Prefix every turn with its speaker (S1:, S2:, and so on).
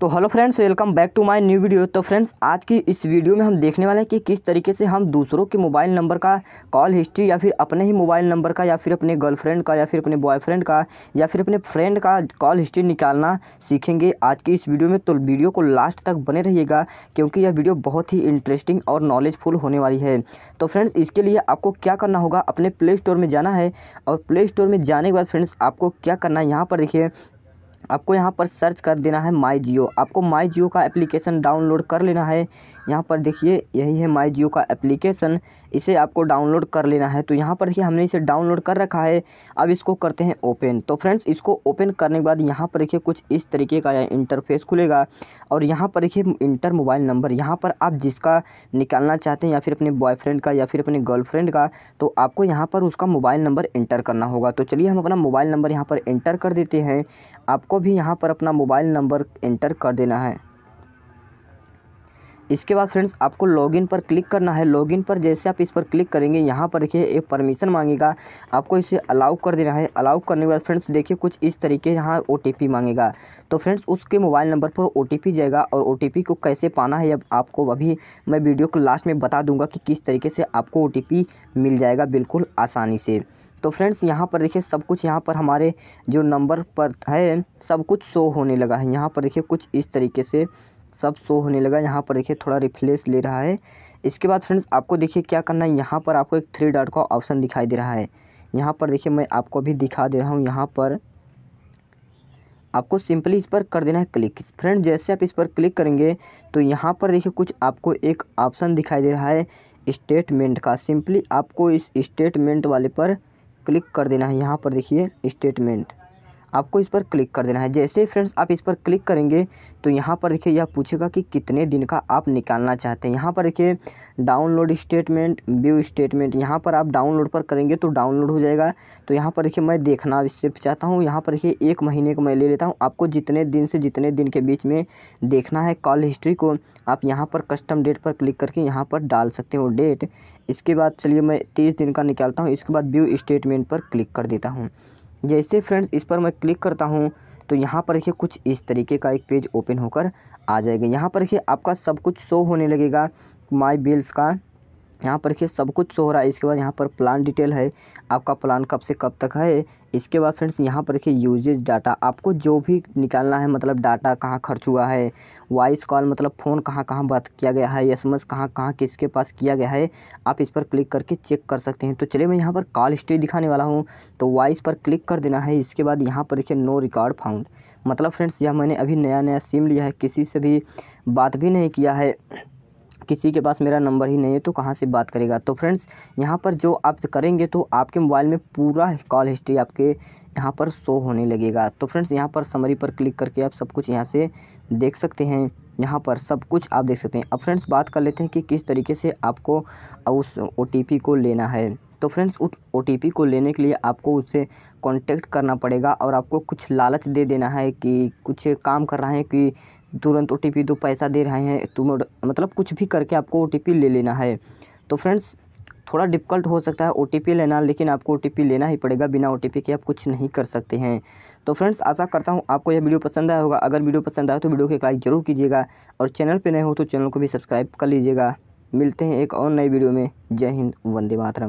S1: तो hello friends welcome back to my new video तो friends आज की इस वीडियो में हम देखने वाले हैं कि किस तरीके से हम दूसरों के मोबाइल नंबर का कॉल हिस्ट्री या फिर अपने ही मोबाइल नंबर का या फिर अपने गर्लफ्रेंड का या फिर अपने बॉयफ्रेंड का या फिर अपने फ्रेंड का कॉल हिस्ट्री निकालना सीखेंगे आज की इस वीडियो में तो वीडियो को लास्ट तक बने रहिएगा क्योंकि यह वीडियो बहुत ही इंटरेस्टिंग और नॉलेजफुल होने वाली है तो फ्रेंड्स इसके लिए आपको क्या करना होगा अपने प्ले स्टोर में जाना है और प्ले स्टोर में जाने के बाद फ्रेंड्स आपको क्या करना है यहाँ पर देखिए आपको यहाँ पर सर्च कर देना है माई जियो आपको माई जियो का एप्लीकेशन डाउनलोड कर लेना है यहाँ पर देखिए यही है माई जियो का एप्लीकेशन इसे आपको डाउनलोड कर लेना है तो यहाँ पर देखिए हमने इसे डाउनलोड कर रखा है अब इसको करते हैं ओपन तो फ्रेंड्स इसको ओपन करने के बाद यहाँ पर देखिए कुछ इस तरीके का इंटरफेस खुलेगा और यहाँ पर देखिए इंटर मोबाइल नंबर यहाँ पर आप जिसका निकालना चाहते हैं या फिर अपने बॉयफ्रेंड का या फिर अपने गर्लफ्रेंड का तो आपको यहाँ पर उसका मोबाइल नंबर इंटर करना होगा तो चलिए हम अपना मोबाइल नंबर यहाँ पर इंटर कर देते हैं आपको भी यहाँ पर अपना मोबाइल नंबर एंटर कर देना है इसके बाद फ्रेंड्स आपको लॉगिन पर क्लिक करना है लॉगिन पर जैसे आप इस पर क्लिक करेंगे यहाँ पर देखिए एक परमिशन मांगेगा आपको इसे अलाउ कर देना है अलाउ करने के बाद फ्रेंड्स देखिए कुछ इस तरीके यहाँ ओ मांगेगा तो फ्रेंड्स उसके मोबाइल नंबर पर ओ जाएगा और ओ को कैसे पाना है अब आपको अभी मैं वीडियो को लास्ट में बता दूँगा कि किस तरीके से आपको ओ मिल जाएगा बिल्कुल आसानी से तो फ्रेंड्स यहाँ पर देखिए सब कुछ यहाँ पर हमारे जो नंबर पर है सब कुछ शो होने लगा है यहाँ पर देखिए कुछ इस तरीके से सब शो होने लगा यहाँ पर देखिए थोड़ा रिफ्लेस ले रहा है इसके बाद फ्रेंड्स आपको देखिए क्या करना है यहाँ पर आपको एक थ्री डॉट का ऑप्शन दिखाई दे रहा है यहाँ पर देखिए मैं आपको भी दिखा दे रहा हूँ यहाँ पर आपको सिंपली इस पर कर देना है क्लिक फ्रेंड जैसे आप इस पर क्लिक करेंगे तो यहाँ पर देखिए कुछ आपको एक ऑप्शन दिखाई दे रहा है स्टेटमेंट का सिंपली आपको इस स्टेटमेंट वाले पर क्लिक कर देना है यहाँ पर देखिए स्टेटमेंट आपको इस पर क्लिक कर देना है जैसे फ्रेंड्स आप इस पर क्लिक करेंगे तो यहाँ पर देखिए यह पूछेगा कि कितने दिन का आप निकालना चाहते हैं यहाँ पर देखिए डाउनलोड स्टेटमेंट व्यू स्टेटमेंट यहाँ पर आप डाउनलोड पर करेंगे तो डाउनलोड हो जाएगा तो यहाँ पर देखिए मैं देखना सिर्फ चाहता हूँ यहाँ पर देखिए एक महीने का मैं ले लेता हूँ आपको जितने दिन से जितने दिन के बीच में देखना है कॉल हिस्ट्री को आप यहाँ पर कस्टम डेट पर क्लिक करके यहाँ पर डाल सकते हो डेट इसके बाद चलिए मैं तीस दिन का निकालता हूँ इसके बाद व्यू स्टेटमेंट पर क्लिक कर देता हूँ जैसे फ्रेंड्स इस पर मैं क्लिक करता हूँ तो यहाँ पर देखिए कुछ इस तरीके का एक पेज ओपन होकर आ जाएगा यहाँ पर देखिए आपका सब कुछ शो होने लगेगा माई बिल्स का यहाँ पर देखिए सब कुछ शो हो रहा है इसके बाद यहाँ पर प्लान डिटेल है आपका प्लान कब से कब तक है इसके बाद फ्रेंड्स यहाँ पर देखिए यूजेज डाटा आपको जो भी निकालना है मतलब डाटा कहाँ खर्च हुआ है वॉइस कॉल मतलब फ़ोन कहाँ कहाँ बात किया गया है एस एम एस कहाँ कहाँ किसके पास किया गया है आप इस पर क्लिक करके चेक कर सकते हैं तो चलिए मैं यहाँ पर कॉल हिस्ट्री दिखाने वाला हूँ तो वॉइस पर क्लिक कर देना है इसके बाद यहाँ पर देखिए नो रिकॉर्ड फाउंड मतलब फ्रेंड्स यह मैंने अभी नया नया सिम लिया है किसी से भी बात भी नहीं किया है किसी के पास मेरा नंबर ही नहीं है तो कहाँ से बात करेगा तो फ्रेंड्स यहाँ पर जो आप करेंगे तो आपके मोबाइल में पूरा कॉल हिस्ट्री आपके यहाँ पर शो होने लगेगा तो फ्रेंड्स यहाँ पर समरी पर क्लिक करके आप सब कुछ यहाँ से देख सकते हैं यहाँ पर सब कुछ आप देख सकते हैं अब फ्रेंड्स बात कर लेते हैं कि किस तरीके से आपको उस ओ को लेना है तो फ्रेंड्स उस ओ को लेने के लिए आपको उससे कांटेक्ट करना पड़ेगा और आपको कुछ लालच दे देना है कि कुछ काम कर रहा है कि तुरंत ओ टी दो पैसा दे रहे हैं तुम मतलब कुछ भी करके आपको ओ ले लेना है तो फ्रेंड्स थोड़ा डिफ़िकल्ट हो सकता है ओ लेना लेकिन आपको ओ लेना ही पड़ेगा बिना ओ के आप कुछ नहीं कर सकते हैं तो फ्रेंड्स आशा करता हूँ आपको यह वीडियो पसंद आया होगा अगर वीडियो पसंद आया तो वीडियो को एक लाइक ज़रूर कीजिएगा और चैनल पर नए हो तो चैनल को भी सब्सक्राइब कर लीजिएगा मिलते हैं एक और नई वीडियो में जय हिंद वंदे मातरम